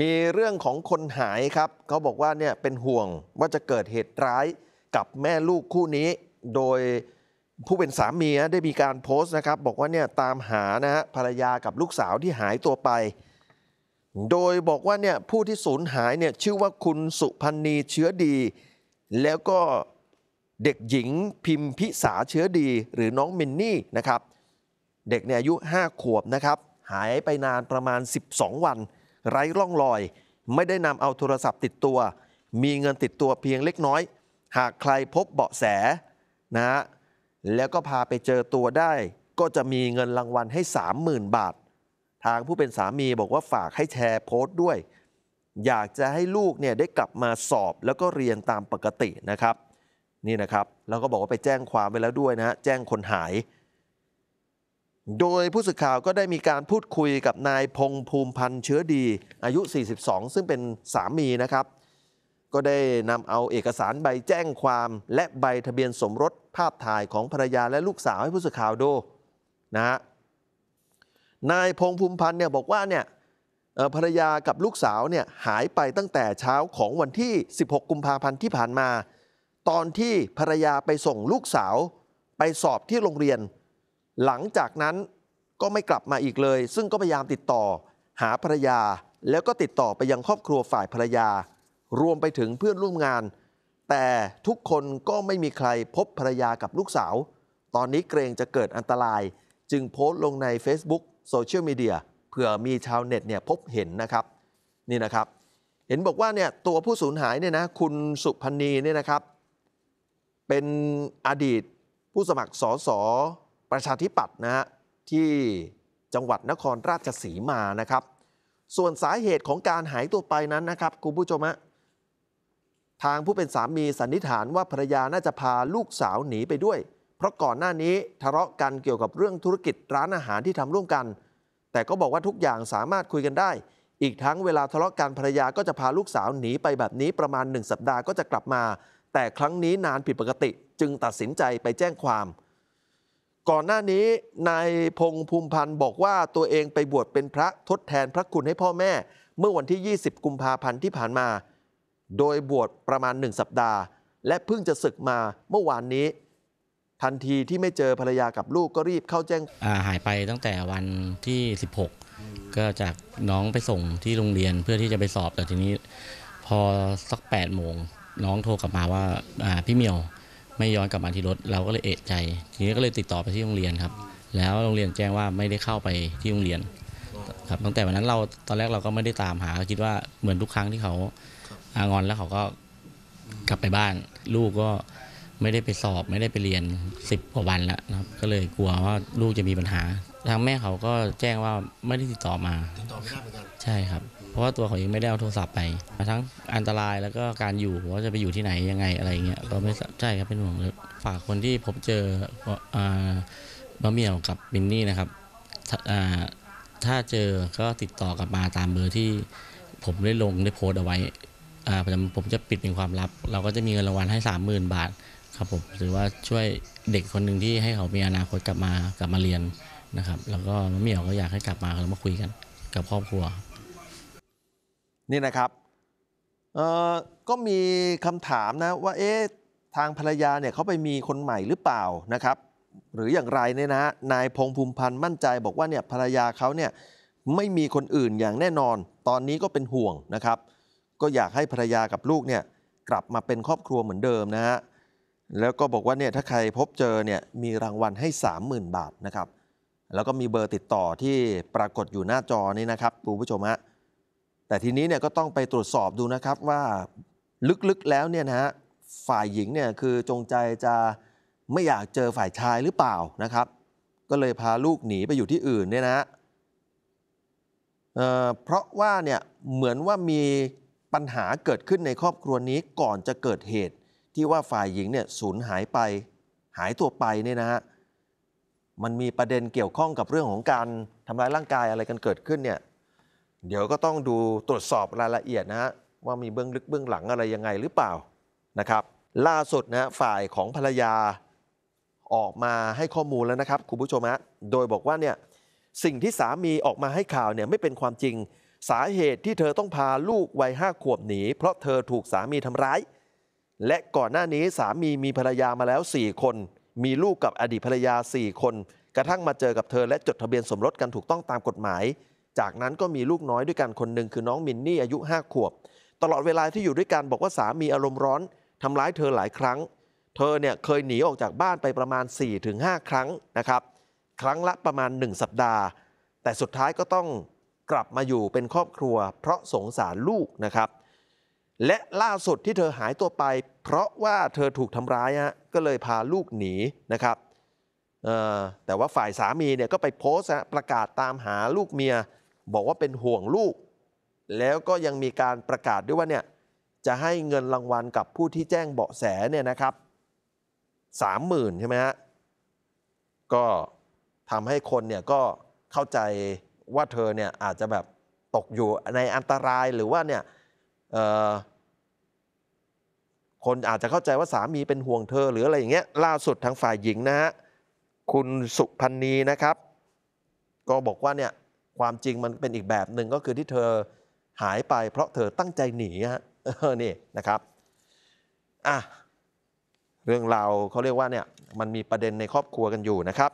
มีเรื่องของคนหายครับ เขาบอกว่าเนี่ยเป็นห่วงว่าจะเกิดเหตุร้ายกับแม่ลูกคู่นี้ โดยผู้เป็นสามีได้มีการโพสต์นะครับบอกว่าเนี่ยตามหานะฮะภรรยากับลูกสาวที่หายตัวไป โดยบอกว่าเนี่ยผู้ที่สูญหายเนี่ยชื่อว่าคุณสุพันนีเชื้อดี แล้วก็เด็กหญิงพิมพิสาเชื้อดี หรือน้องมินนี่นะครับเด็กเนี่ยอายุ 5 ขวบนะครับหายไปนานประมาณ 12 วันไร้ร่องรอยไม่ได้นำเอาโทรศัพท์ติดตัว มีเงินติดตัวเพียงเล็กน้อย หากใครพบเบาะแสนะฮะแล้วก็พาไปเจอตัวได้ ก็จะมีเงินรางวัลให้ 30,000บาท ทางผู้เป็นสามีบอกว่าฝากให้แชร์โพสต์ด้วย อยากจะให้ลูกเนี่ยได้กลับมาสอบแล้วก็เรียนตามปกตินะครับนี่นะครับแล้วก็บอกว่าไปแจ้งความไว้แล้วด้วยนะแจ้งคนหายโดยผู้สื่อข่าวก็ได้มีการพูดคุยกับนายพงภูมิพันธ์เชื้อดี อายุ 42 ซึ่งเป็นสามีนะครับ ก็ได้นำเอาเอกสารใบแจ้งความ และใบทะเบียนสมรสภาพถ่ายของภรรยาและลูกสาวให้ผู้สื่อข่าวดูนะฮะนายพงภูมิพันธ์เนี่ยบอกว่าเนี่ยภรรยากับลูกสาวเนี่ยหายไปตั้งแต่เช้าของวันที่ 16 กุมภาพันธ์ที่ผ่านมา ตอนที่ภรรยาไปส่งลูกสาวไปสอบที่โรงเรียนหลังจากนั้นก็ไม่กลับมาอีกเลย ซึ่งก็พยายามติดต่อหาภรรยา แล้วก็ติดต่อไปยังครอบครัวฝ่ายภรรยา รวมไปถึงเพื่อนร่วมงาน แต่ทุกคนก็ไม่มีใครพบภรรยากับลูกสาว ตอนนี้เกรงจะเกิดอันตราย จึงโพสต์ลงใน Facebook โซเชียลมีเดียเผื่อมีชาวเน็ตเนี่ยพบเห็นนะครับนี่นะครับ เห็นบอกว่าเนี่ยตัวผู้สูญหายเนี่ยนะคุณสุพันีเนี่ยนะครับ เป็นอดีตผู้สมัครสสประชาธิปัตย์นะฮะที่จังหวัดนครราชสีมานะครับส่วนสาเหตุของการหายตัวไปนั้นนะครับคุณผู้ชมฮะทางผู้เป็นสามีสันนิษฐานว่าภรรยา น่าจะพาลูกสาวหนีไปด้วย เพราะก่อนหน้านี้ทะเลาะกันเกี่ยวกับเรื่องธุรกิจร้านอาหารที่ทำร่วมกัน แต่ก็บอกว่าทุกอย่างสามารถคุยกันได้ อีกทั้งเวลาทะเลาะกันภรรยาก็จะพาลูกสาวหนีไปแบบนี้ประมาณ1สัปดาห์ก็จะกลับมา แต่ครั้งนี้นานผิดปกติ จึงตัดสินใจไปแจ้งความก่อนหน้านี้นายพงภูมิพันธ์บอกว่าตัวเองไปบวชเป็นพระทดแทนพระคุณให้พ่อแม่ เมื่อวันที่ 20 กุมภาพันธ์ที่ผ่านมา โดยบวชประมาณ 1 สัปดาห์ และเพิ่งจะศึกมาเมื่อวานนี้ ทันทีที่ไม่เจอภรรยากับลูกก็รีบเข้าแจ้งหายไปตั้งแต่วันที่ 16 ก็จากน้องไปส่งที่โรงเรียนเพื่อที่จะไปสอบแต่ทีนี้ พอสัก8โมงน้องโทรกลับมาว่าพี่เมียวไม่ย้อนกลับมาที่รถเราก็เลยเอะใจ ทีนี้ก็เลยติดต่อไปที่โรงเรียนครับ แล้วโรงเรียนแจ้งว่าไม่ได้เข้าไปที่โรงเรียน ครับตั้งแต่วันนั้นเราตอนแรกเราก็ไม่ได้ตามหาคิดว่าเหมือนทุกครั้งที่เขาอางอนแล้วเขาก็กลับไปบ้านลูกก็ไม่ได้ไปสอบไม่ได้ไปเรียน10กว่าวันแล้วนะก็เลยกลัวว่าลูกจะมีปัญหาทางแม่เขาก็แจ้งว่าไม่ได้ติดต่อมาติดต่อไม่ได้เหมือนกันใช่ครับ เพราะว่าตัวเขาเองไม่ได้เอาโทรศัพท์ไปทั้งอันตรายแล้วก็การอยู่ว่าจะไปอยู่ที่ไหนยังไงอะไรเงี้ยก็ไม่ใช่ครับเป็นห่วงเลยฝากคนที่พบเจออ่บะเหมี่ยวกับบินนี่นะครับถ้าเจอก็ติดต่อกลับมาตามเบอร์ที่ ผมได้ลงได้โพสต์เอาไว้อ่าผมจะปิดเป็นความลับ เราก็จะมีเงินรางวัลให้30,000บาทครับผมหรือว่าช่วยเด็กคนหนึ่งที่ให้เขามีอนาคตกลับมากลับมาเรียนนะครับแล้วก็มะเหมียวก็อยากให้กลับมาแล้วมาคุยกัน กับครอบครัว นี่นะครับเอ่อก็มีคำถามนะว่าเอ๊ะทางภรรยาเนี่ยเขาไปมีคนใหม่หรือเปล่านะครับ หรืออย่างไรเนี่ยนะะนายพงภูมิพันธ์มั่นใจบอกว่าเนี่ยภรรยาเขาเนี่ยไม่มีคนอื่นอย่างแน่นอน ตอนนี้ก็เป็นห่วงนะครับ ก็อยากให้ภรรยากับลูกเนี่ยกลับมาเป็นครอบครัวเหมือนเดิมนะฮะแล้วก็บอกว่าเนี่ยถ้าใครพบเจอเนี่ยมีรางวัลให้ 30,000 บาทนะครับแล้วก็มีเบอร์ติดต่อที่ปรากฏอยู่หน้าจอนี้นะครับคุณผู้ชมฮะแต่ทีนี้เนี่ยก็ต้องไปตรวจสอบดูนะครับว่าลึกๆแล้วเนี่ยนะฮะฝ่ายหญิงเนี่ยคือจงใจจะไม่อยากเจอฝ่ายชายหรือเปล่านะครับ ก็เลยพาลูกหนีไปอยู่ที่อื่นเนี่ยนะฮะเพราะว่าเนี่ยเหมือนว่ามีปัญหาเกิดขึ้นในครอบครัวนี้ก่อนจะเกิดเหตุที่ว่าฝ่ายหญิงเนี่ยสูญหายไปหายตัวไปเนี่ยนะฮะมันมีประเด็นเกี่ยวข้องกับเรื่องของการทำร้ายร่างกายอะไรกันเกิดขึ้นเนี่ยเดี๋ยวก็ต้องดูตรวจสอบรายละเอียดนะฮะว่ามีเบื้องลึกเบื้องหลังอะไรยังไงหรือเปล่านะครับล่าสุดนะฝ่ายของภรรยาออกมาให้ข้อมูลแล้วนะครับคุณผู้ชมฮะโดยบอกว่าเนี่ยสิ่งที่สามีออกมาให้ข่าวเนี่ยไม่เป็นความจริงสาเหตุที่เธอต้องพาลูกวัยห้าขวบหนีเพราะเธอถูกสามีทำร้ายและก่อนหน้านี้สามี มีภรรยามาแล้ว 4 คน มีลูกกับอดีตภรรยา 4 คน กระทั่งมาเจอกับเธอและจดทะเบียนสมรสกันถูกต้องตามกฎหมาย จากนั้นก็มีลูกน้อยด้วยกันคนหนึ่งคือน้องมินนี่อายุ5ขวบ ตลอดเวลาที่อยู่ด้วยกัน บอกว่าสามีอารมณ์ร้อนทำร้ายเธอหลายครั้ง เธอเนี่ยเคยหนีออกจากบ้านไปประมาณ 4-5 ครั้งนะครับ ครั้งละประมาณ 1 สัปดาห์ แต่สุดท้ายก็ต้องกลับมาอยู่เป็นครอบครัว เพราะสงสารลูกนะครับและล่าสุดที่เธอหายตัวไป เพราะว่าเธอถูกทำร้ายฮะก็เลยพาลูกหนีนะครับ แต่ว่าฝ่ายสามีเนี่ยก็ไปโพสต์ประกาศตามหาลูกเมีย บอกว่าเป็นห่วงลูก แล้วก็ยังมีการประกาศด้วยว่าเนี่ยจะให้เงินรางวัลกับผู้ที่แจ้งเบาะแสเนี่ยนะครับสามหมื่นใช่ไหมฮะก็ทำให้คนเนี่ยก็เข้าใจว่าเธอเนี่ยอาจจะแบบตกอยู่ในอันตรายหรือว่าเนี่ยคนอาจจะเข้าใจว่าสามีเป็นห่วงเธอหรืออะไรอย่างเงี้ย ล่าสุดทางฝ่ายหญิงนะฮะคุณสุพันนีนะครับ ก็บอกว่าเนี่ยความจริงมันเป็นอีกแบบหนึ่งก็คือที่เธอหายไปเพราะเธอตั้งใจหนีฮะนี่นะครับอ่ะเรื่องราวเขาเรียกว่าเนี่ยมันมีประเด็นในครอบครัวกันอยู่นะครับ